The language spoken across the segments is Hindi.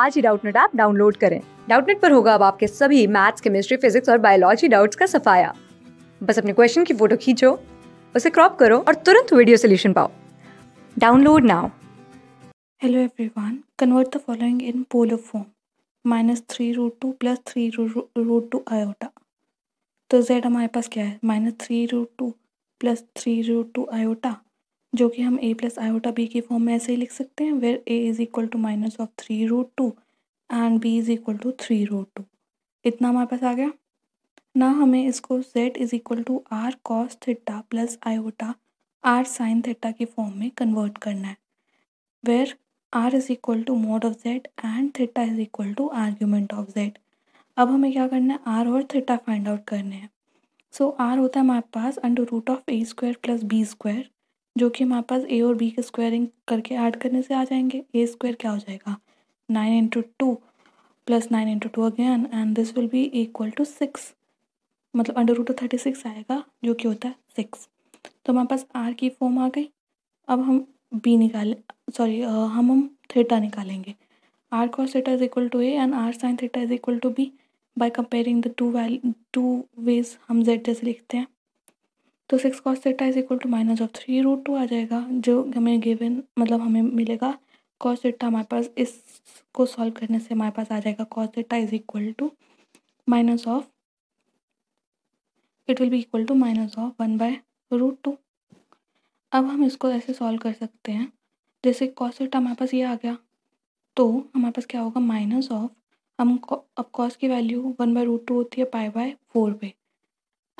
आज ही डाउटनेट ऐप डाउनलोड करें डाउटनेट पर होगा अब आपके सभी मैथ्स केमिस्ट्री फिजिक्स और बायोलॉजी डाउट्स का सफाया बस अपने क्वेश्चन की फोटो खींचो उसे क्रॉप करो और तुरंत वीडियो सोल्यूशन पाओ download now hello everyone convert the following in polar form minus three root two plus three root two iota तो जेड हमारे पास क्या है minus three root two plus three root two iota जो कि हम ए प्लस आयोटा बी के फॉर्म में ऐसे ही लिख सकते हैं where A is equal to minus of three root two and B is equal to three root two इतना हमारे पास आ गया ना हमें इसको Z is equal to r cos theta plus iota r sine theta के फॉर्म में कन्वर्ट करना है where r is equal to mod of Z and theta is equal to argument of Z अब हमें क्या करना है आर और थीटा फाइंड आउट करने हैं सो so, आर होता है हमारे पास under root of A square plus B square जो कि हमारे पास ए और बी के स्क्वायरिंग करके ऐड करने से आ जाएंगे ए स्क्वायर क्या हो जाएगा nine into two plus nine into two again and this will be equal to six मतलब अंडर रूट थर्टी सिक्स आएगा जो कि होता है सिक्स तो हमारे पास आर की फॉर्म आ गई अब हम बी निकालें सॉरी हम हम थीटा निकालेंगे r cos theta is equal to A and r sine theta is equal to B by comparing the two well two ways हम जेड जैसे लिखते हैं तो six cos theta is equal to minus of three root two आ जाएगा जो हमें गिवन मतलब हमें मिलेगा कॉस थीटा हमारे पास इसको सॉल्व करने से हमारे पास आ जाएगा cos theta is equal to minus of it will be equal to minus of one by root two अब हम इसको ऐसे सॉल्व कर सकते हैं जैसे कॉस थीटा हमारे पास ये आ गया तो हमारे पास क्या होगा माइनस ऑफ हम अब कॉस की value one by root two होती है पाई बाय फोर पे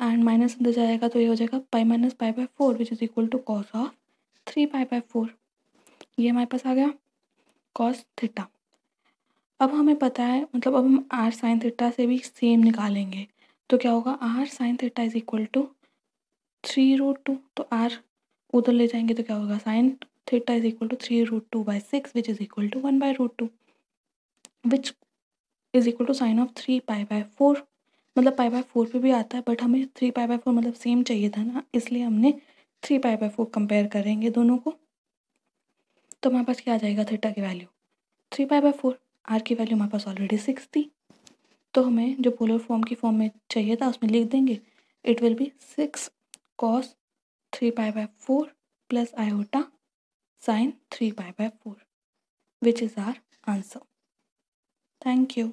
एंड माइनस अंदर जाएगा तो ये हो जाएगा pi minus pi by four which is equal to cos of three pi by four ये हमारे पास आ गया कॉस थीटा अब हमें पता है मतलब अब हम आर साइन थीटा से भी सेम निकालेंगे तो क्या होगा r sine theta is equal to three root two तो आर उधर ले जाएंगे तो क्या होगा sine theta is equal to three root two by six which is equal to one by root two which is equal to sine of three pi by four मतलब पाई बाय फोर पर भी आता है बट हमें थ्री पाई बाय फोर मतलब सेम चाहिए था ना इसलिए हमने three pi by four compare करेंगे दोनों को तो हमारे पास क्या आ जाएगा थीटा की value three pi by four r की वैल्यू हमारे पास ऑलरेडी सिक्स थी तो हमें जो पोलर फॉर्म की फॉर्म में चाहिए था उसमें लिख देंगे it will be six cos three pi by four plus iota sine three pi by four which is our answer thank you